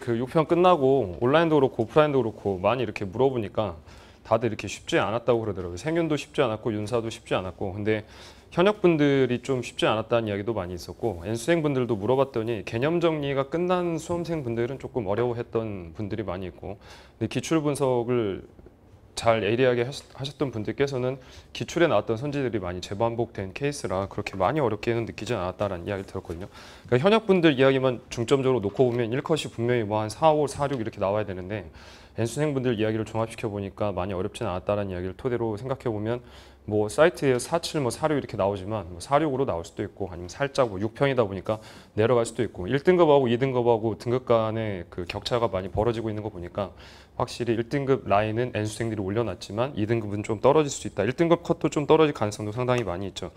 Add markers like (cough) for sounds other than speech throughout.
그 6편 끝나고 온라인도 그렇고 오프라인도 그렇고 많이 이렇게 물어보니까 다들 이렇게 쉽지 않았다고 그러더라고요. 생윤도 쉽지 않았고 윤사도 쉽지 않았고 근데 현역분들이 좀 쉽지 않았다는 이야기도 많이 있었고 N수생분들도 물어봤더니 개념 정리가 끝난 수험생분들은 조금 어려워했던 분들이 많이 있고 근데 기출분석을 잘 예리하게 하셨던 분들께서는 기출에 나왔던 선지들이 많이 재반복된 케이스라 그렇게 많이 어렵게는 느끼지 않았다라는 이야기를 들었거든요. 그러니까 현역분들 이야기만 중점적으로 놓고 보면 1컷이 분명히 뭐 한 4, 5, 4, 6 이렇게 나와야 되는데 N수생분들 이야기를 종합시켜 보니까 많이 어렵진 않았다라는 이야기를 토대로 생각해 보면 뭐 사이트에 47, 뭐46 이렇게 나오지만 뭐 46으로 나올 수도 있고 아니면 살짝 뭐 6평이다 보니까 내려갈 수도 있고 1등급하고 2등급하고 등급 간의 그 격차가 많이 벌어지고 있는 거 보니까 확실히 1등급 라인은 N수생들이 올려놨지만 2등급은 좀 떨어질 수 있다. 1등급 컷도 좀 떨어질 가능성도 상당히 많이 있죠.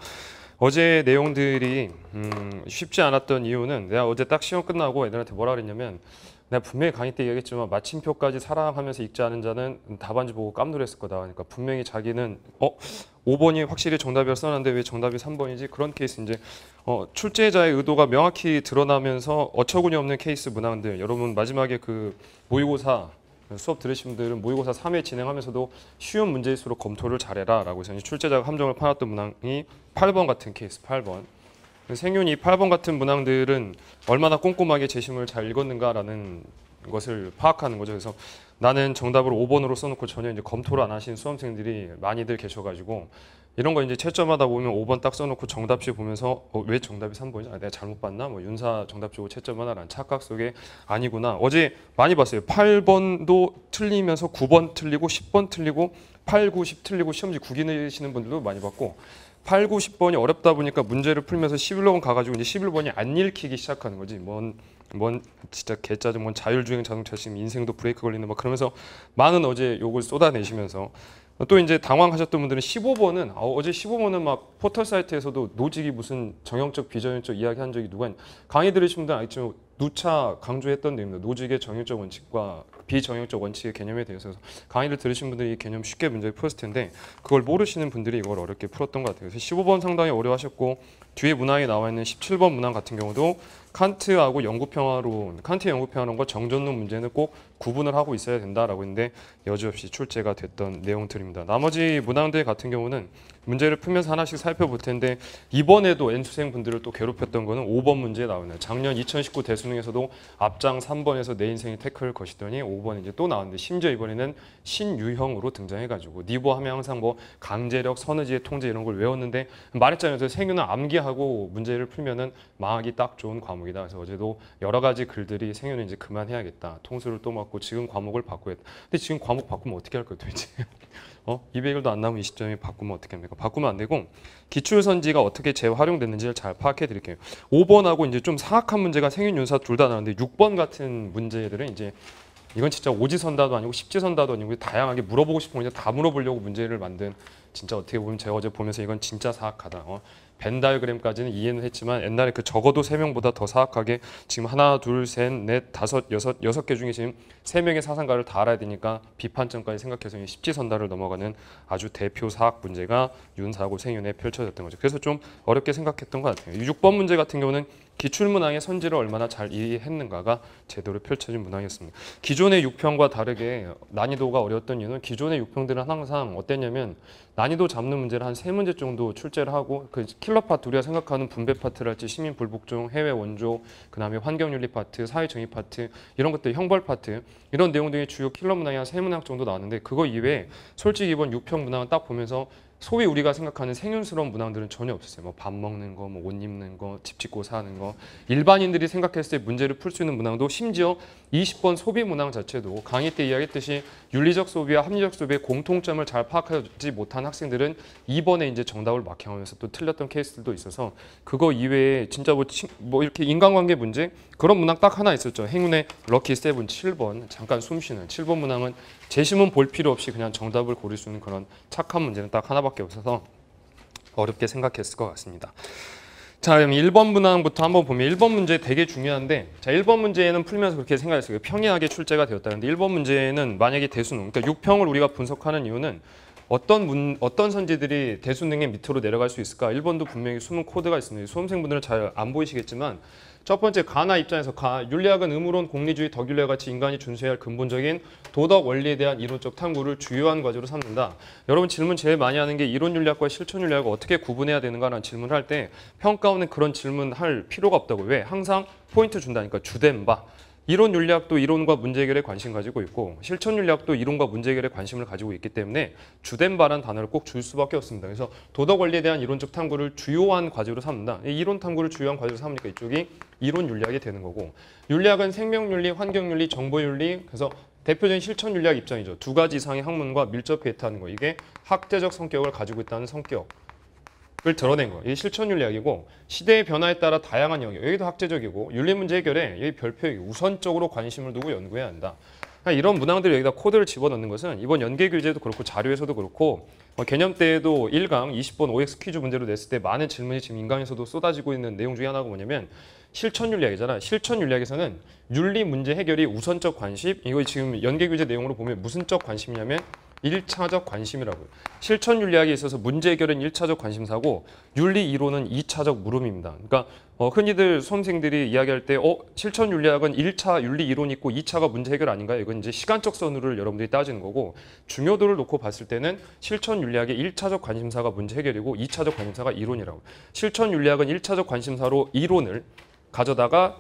어제 내용들이 음 쉽지 않았던 이유는 내가 어제 딱 시험 끝나고 애들한테 뭐라 그랬냐면 내가 분명히 강의 때 얘기했지만 마침표까지 사랑하면서 읽지 않은 자는 답안지 보고 깜놀했을 거다. 그러니까 분명히 자기는 어 5번이 확실히 정답이라 써놨는데 왜 정답이 3번이지? 그런 케이스 이제 어, 출제자의 의도가 명확히 드러나면서 어처구니 없는 케이스 문항들. 여러분 마지막에 그 모의고사 수업 들으신 분들은 모의고사 3회 진행하면서도 쉬운 문제일수록 검토를 잘해라라고 해서 출제자가 함정을 파놨던 문항이 8번 같은 케이스 8번. 생윤이 8번 같은 문항들은 얼마나 꼼꼼하게 재심을 잘 읽었는가라는 것을 파악하는 거죠. 그래서 나는 정답을 5번으로 써놓고 전혀 이제 검토를 안 하신 수험생들이 많이들 계셔가지고 이런 거 이제 채점하다 보면 5번 딱 써놓고 정답지 보면서 어, 왜 정답이 3번이지? 아, 내가 잘못 봤나? 뭐 윤사 정답지 고 채점하나라는 착각 속에 아니구나. 어제 많이 봤어요. 8번도 틀리면서 9번 틀리고 10번 틀리고 8, 9, 10 틀리고 시험지 구기내시는 분들도 많이 봤고 8, 9, 10번이 어렵다 보니까 문제를 풀면서 11번 가가지고 이제 11번이 안 읽히기 시작하는 거지. 뭔, 뭔 진짜 개짜증, 뭔 자율주행 자동차 지금 인생도 브레이크 걸리는 막 그러면서 많은 어제 욕을 쏟아내시면서 또 이제 당황하셨던 분들은 15번은 어, 아, 어제 15번은 막 포털 사이트에서도 노직이 무슨 정형적 비정형적 이야기한 적이 누가 강의 들으신 분들은 알겠지만 누차 강조했던 내용입니다. 노직의 정형적 원칙과 비정형적 원칙의 개념에 대해서 강의를 들으신 분들이 이 개념 쉽게 문제 풀었을 텐데 그걸 모르시는 분들이 이걸 어렵게 풀었던 것 같아요. 그래서 15번 상당히 어려워하셨고 뒤에 문항에 나와 있는 17번 문항 같은 경우도 칸트하고 영구평화론, 칸트 영구평화론과 정전론 문제는 꼭 구분을 하고 있어야 된다라고 했는데 여지없이 출제가 됐던 내용들입니다. 나머지 문항들 같은 경우는 문제를 풀면서 하나씩 살펴볼 텐데 이번에도 N수생분들을 또 괴롭혔던 거는 5번 문제에 나오는 작년 2019 대수능에서도 앞장 3번에서 내 인생이 태클 것이더니 5번 이제 또 나왔는데 심지어 이번에는 신유형으로 등장해가지고 니보 하면 항상 뭐 강제력, 선의지의 통제 이런 걸 외웠는데 말했잖아요. 생유나 암기 하고 문제를 풀면은 망하기 딱 좋은 과목이다. 그래서 어제도 여러 가지 글들이 생윤은 이제 그만해야겠다. 통수를 또 맞고 지금 과목을 바꾸겠다. 근데 지금 과목 바꾸면 어떻게 할 거예요 도대체? (laughs) 어? 200일도 안 남은 이 시점에 바꾸면 어떻게 합니까? 바꾸면 안 되고 기출선지가 어떻게 재활용됐는지를 잘 파악해 드릴게요. 5번하고 이제 좀 사악한 문제가 생윤 윤사 둘 다 나왔는데 6번 같은 문제들은 이제 이건 진짜 오지선다도 아니고 십지선다도 아니고 다양하게 물어보고 싶은 거 다 물어보려고 문제를 만든 진짜 어떻게 보면 제가 어제 보면서 이건 진짜 사악하다. 어? 벤다이그램까지는 이해는 했지만 옛날에 그 적어도 세명보다더 사악하게 지금 하나, 둘, 셋, 넷, 다섯, 여섯, 여섯 개 중에 지금 세명의 사상가를 다 알아야 되니까 비판점까지 생각해서 이 십지선다를 넘어가는 아주 대표 사악 문제가 윤사고 생윤에 펼쳐졌던 거죠. 그래서 좀 어렵게 생각했던 것 같아요. 6번 문제 같은 경우는 기출문항의 선지를 얼마나 잘 이해했는가가 제대로 펼쳐진 문항이었습니다. 기존의 6평과 다르게 난이도가 어려웠던 이유는 기존의 6평들은 항상 어땠냐면 난이도 잡는 문제를 한 세문제 정도 출제를 하고 그 킬러 파트 우리가 생각하는 분배 파트랄지 시민 불복종, 해외 원조, 그 다음에 환경윤리 파트, 사회정의 파트 이런 것들 형벌 파트 이런 내용 등의 주요 킬러 문항이 한 세문항 정도 나왔는데 그거 이외에 솔직히 이번 6평 문항은 딱 보면서 소위 우리가 생각하는 생윤스러운 문항들은 전혀 없었어요. 뭐 밥 먹는 거, 뭐 옷 입는 거, 집 짓고 사는 거. 일반인들이 생각했을 때 문제를 풀 수 있는 문항도 심지어 20번 소비 문항 자체도 강의 때 이야기했듯이 윤리적 소비와 합리적 소비의 공통점을 잘 파악하지 못한 학생들은 이번에 이제 정답을 막혀하면서 또 틀렸던 케이스들도 있어서 그거 이외에 진짜 뭐, 친, 뭐 이렇게 인간관계 문제 그런 문항 딱 하나 있었죠. 행운의 럭키 세븐 7번 잠깐 숨쉬는 7번 문항은 재심은 볼 필요 없이 그냥 정답을 고를 수 있는 그런 착한 문제는 딱 하나밖에 수밖에 없어서 어렵게 생각했을 것 같습니다. 자 그럼 1번 문항부터 한번 보면 1번 문제 되게 중요한데 자 1번 문제는 풀면서 그렇게 생각했어요. 그 평이하게 출제가 되었다는데 1번 문제는 만약에 대수능 그러니까 6평을 우리가 분석하는 이유는 어떤 문 어떤 선지들이 대수능의 밑으로 내려갈 수 있을까? 1번도 분명히 숨은 코드가 있습니다. 수험생분들은 잘 안 보이시겠지만 첫 번째 가나 입장에서 가 윤리학은 의무론, 공리주의, 덕윤리와 같이 인간이 준수해야 할 근본적인 도덕 원리에 대한 이론적 탐구를 주요한 과제로 삼는다. 여러분 질문 제일 많이 하는 게 이론 윤리학과 실천 윤리학을 어떻게 구분해야 되는가라는 질문을 할 때 평가원은 그런 질문 할 필요가 없다고 왜 항상 포인트 준다니까 주된 바 이론 윤리학도 이론과 문제 해결에 관심 가지고 있고 실천 윤리학도 이론과 문제 해결에 관심을 가지고 있기 때문에 주된 바란 단어를 꼭 줄 수밖에 없습니다. 그래서 도덕 원리에 대한 이론적 탐구를 주요한 과제로 삼는다. 이론 탐구를 주요한 과제로 삼으니까 이쪽이 이론 윤리학이 되는 거고 윤리학은 생명 윤리, 환경 윤리, 정보 윤리 그래서 대표적인 실천 윤리학 입장이죠. 두 가지 이상의 학문과 밀접히 해타는 거. 이게 학대적 성격을 가지고 있다는 성격. 을 드러낸 거예요. 이게 실천윤리 학이고 시대의 변화에 따라 다양한 영역, 여기도 학제적이고 윤리 문제 해결에 이별표 우선적으로 관심을 두고 연구해야 한다. 그러니까 이런 문항들을 여기다 코드를 집어넣는 것은 이번 연계 교재도 그렇고 자료에서도 그렇고 뭐 개념 때에도 1강 20번 OX 퀴즈 문제로 냈을 때 많은 질문이 지금 인강에서도 쏟아지고 있는 내용 중에 하나가 뭐냐면 실천 윤리학이잖아. 실천 윤리학에서는 윤리 문제 해결이 우선적 관심. 이거 지금 연계 교재 내용으로 보면 무슨적 관심이냐면 1차적 관심이라고요. 실천 윤리학에 있어서 문제 해결은 1차적 관심사고 윤리 이론은 2차적 물음입니다. 그러니까 어, 흔히들 수험생들이 이야기할 때 어, 실천 윤리학은 1차 윤리 이론 있고 2차가 문제 해결 아닌가요? 이건 이제 시간적 선으로 여러분들이 따지는 거고 중요도를 놓고 봤을 때는 실천 윤리학의 1차적 관심사가 문제 해결이고 2차적 관심사가 이론이라고. 실천 윤리학은 1차적 관심사로 이론을 가져다가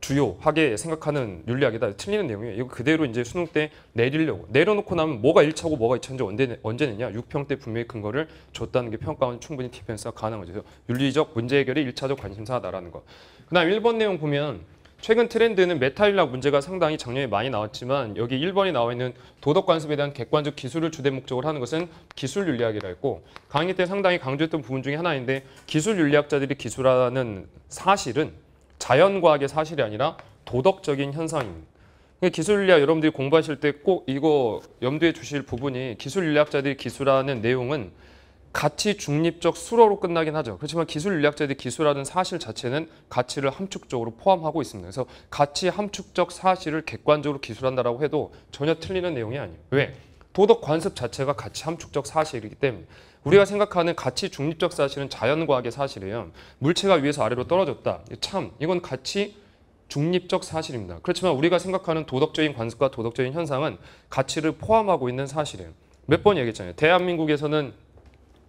주요하게 생각하는 윤리학이다. 틀리는 내용이에요. 이거 그대로 이제 수능 때 내리려고. 내려놓고 나면 뭐가 1차고 뭐가 2차인지 언제, 언제느냐. 6평 때 분명히 근거를 줬다는 게평가원 충분히 디펜스가 가능한 거죠. 윤리적 문제 해결이 1차적 관심사다라는 거. 그 다음 1번 내용 보면 최근 트렌드는 메타일락 문제가 상당히 작년에 많이 나왔지만 여기 1번이 나와 있는 도덕 관습에 대한 객관적 기술을 주된 목적으로 하는 것은 기술 윤리학이라 했고 강의 때 상당히 강조했던 부분 중에 하나인데 기술 윤리학자들이 기술하는 사실은 자연과학의 사실이 아니라 도덕적인 현상입니다. 그러니까 기술인학 여러분들이 공부하실 때 꼭 이거 염두에 주실 부분이 기술인학자들이 기술하는 내용은 가치 중립적 수로로 끝나긴 하죠. 그렇지만 기술인학자들이 기술하는 사실 자체는 가치를 함축적으로 포함하고 있습니다. 그래서 가치 함축적 사실을 객관적으로 기술한다라 해도 전혀 틀리는 내용이 아니에요. 왜? 도덕 관습 자체가 가치 함축적 사실이기 때문에 우리가 생각하는 가치 중립적 사실은 자연과학의 사실이에요. 물체가 위에서 아래로 떨어졌다. 참 이건 가치 중립적 사실입니다. 그렇지만 우리가 생각하는 도덕적인 관습과 도덕적인 현상은 가치를 포함하고 있는 사실이에요. 몇 번 얘기했잖아요. 대한민국에서는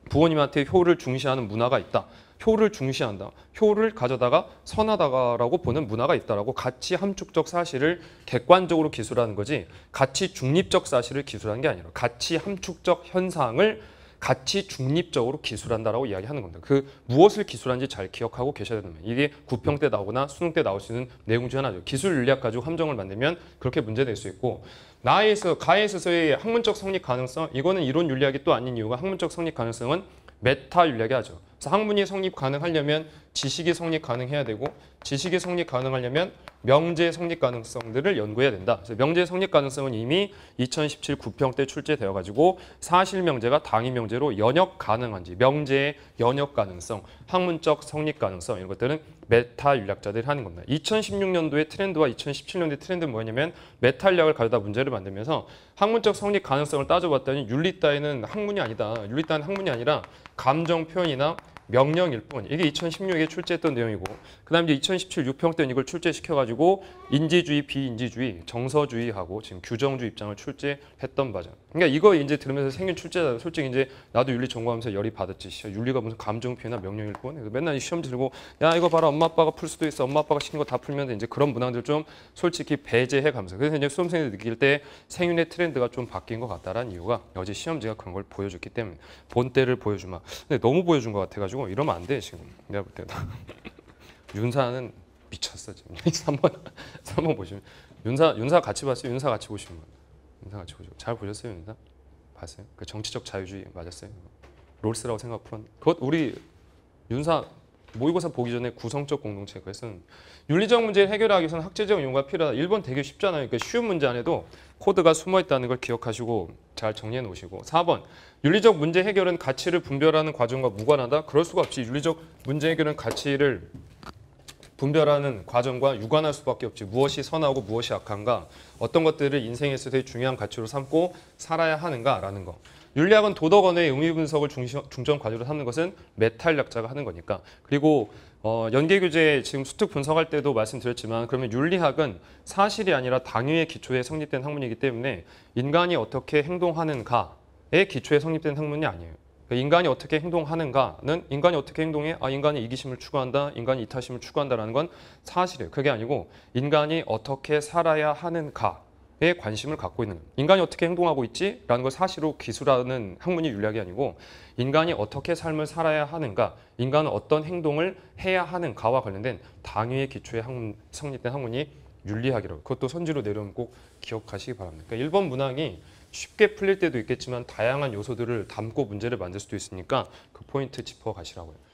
부모님한테 효를 중시하는 문화가 있다. 효를 중시한다. 효를 가져다가 선하다라고 보는 문화가 있다라고 가치 함축적 사실을 객관적으로 기술하는 거지 가치 중립적 사실을 기술하는 게 아니라 가치 함축적 현상을 가치 중립적으로 기술한다라고 이야기하는 겁니다. 그 무엇을 기술한지 잘 기억하고 계셔야 됩니다. 이게 구평 때 나오거나 수능 때 나올 수 있는 내용 중 하나죠. 기술 윤리학 가지고 함정을 만들면 그렇게 문제될 수 있고 나에서 가에 있어서의 학문적 성립 가능성 이거는 이론 윤리학이 또 아닌 이유가 학문적 성립 가능성은 메타 윤리학이 하죠. 그래서 학문이 성립 가능하려면 지식이 성립 가능해야 되고 지식이 성립 가능하려면 명제 성립 가능성들을 연구해야 된다. 그래서 명제 성립 가능성은 이미 2017 구평 때 출제되어 가지고 사실 명제가 당위 명제로 연역 가능한지 명제의 연역 가능성, 학문적 성립 가능성 이런 것들은 메타 윤락자들이 하는 겁니다. 2016년도의 트렌드와 2017년도의 트렌드는 뭐냐면 메타 윤락을 가져다 문제를 만들면서 학문적 성립 가능성을 따져봤더니 윤리 따위는 학문이 아니다. 윤리 따위는 학문이 아니라 감정 표현이나 명령일 뿐. 이게 2016에 출제했던 내용이고 그다음에 2017 6평 때는 이걸 출제시켜 가지고 인지주의 비인지주의 정서주의하고 지금 규정주의 입장을 출제했던 바죠 그러니까 이거 이제 들으면서 생긴 출제자 솔직히 이제 나도 윤리 전공하면서 열이 받았지. 씨, 윤리가 무슨 감정 표현이나 명령일 뿐. 그래 맨날 이 시험 들고 야 이거 봐라 엄마 아빠가 풀 수도 있어. 엄마 아빠가 시킨 거 다 풀면 이제 그런 문항들 좀 솔직히 배제해 가면서 그래서 이제 수험생들이 느낄 때 생윤의 트렌드가 좀 바뀐 것 같다라는 이유가 어제 시험지가 그런 걸 보여줬기 때문에 본때를 보여주마. 근데 너무 보여준 것 같아가지고 이러면 안 돼 지금 내가 볼 때도 (laughs) 윤사는 미쳤어 지금 한번한번 (laughs) 보시면 윤사 윤사 같이 봤어요. 윤사 같이 보시면. 인사 같이 보시잘 보셨어요 인사? 봤어요? 그 정치적 자유주의 맞았어요? 롤스라고 생각 풀었. 그것 우리 윤사 모의고사 보기 전에 구성적 공동체 그랬은 윤리적 문제 해결하기 위해서는 학제적 용어가 필요하다. 1번 되게 쉽잖아요. 그러니까 쉬운 문제 안에도 코드가 숨어 있다는 걸 기억하시고 잘 정리해 놓으시고 4번 윤리적 문제 해결은 가치를 분별하는 과정과 무관하다. 그럴 수가 없이 윤리적 문제 해결은 가치를 분별하는 과정과 유관할 수밖에 없지 무엇이 선하고 무엇이 악한가 어떤 것들을 인생에 있어서의 중요한 가치로 삼고 살아야 하는가라는 거 윤리학은 도덕언어의 의미 분석을 중점 과제로 삼는 것은 메탈약자가 하는 거니까 그리고 어, 연계교재 지금 수특 분석할 때도 말씀드렸지만 그러면 윤리학은 사실이 아니라 당위의 기초에 성립된 학문이기 때문에 인간이 어떻게 행동하는가의 기초에 성립된 학문이 아니에요. 그 인간이 어떻게 행동하는가는 인간이 어떻게 행동해? 아, 인간이 이기심을 추구한다. 인간이 이타심을 추구한다라는 건 사실이에요. 그게 아니고 인간이 어떻게 살아야 하는가에 관심을 갖고 있는 인간이 어떻게 행동하고 있지라는 걸 사실로 기술하는 학문이 윤리학이 아니고 인간이 어떻게 삶을 살아야 하는가, 인간은 어떤 행동을 해야 하는가와 관련된 당위의 기초에 학문, 성립된 학문이 윤리학이라고 그것도 선지로 내려오면 꼭 기억하시기 바랍니다. 그러니까 일본 문학이 쉽게 풀릴 때도 있겠지만 다양한 요소들을 담고 문제를 만들 수도 있으니까 그 포인트 짚어 가시라고요.